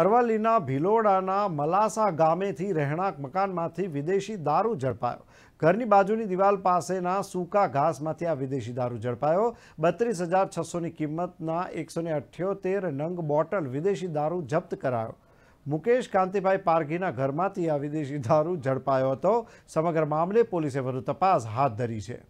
અરવલ્લીના ભિલોડાના મલાસા ગામેથી રહેણાંક મકાનમાંથી વિદેશી દારૂ ઝડપાયો ઘરની બાજુની દિવાલ પાસેના સૂકા ઘાસમાંથી આ વિદેશી દારૂ ઝડપાયો બત્રીસ હજાર છસોની કિંમતના એકસો અઠ્યોતેર નંગ બોટલ વિદેશી દારૂ જપ્ત કરાયો મુકેશ કાંતિભાઈ પારઘીના ઘરમાંથી આ વિદેશી દારૂ ઝડપાયો હતો સમગ્ર મામલે પોલીસે વધુ તપાસ હાથ ધરી છે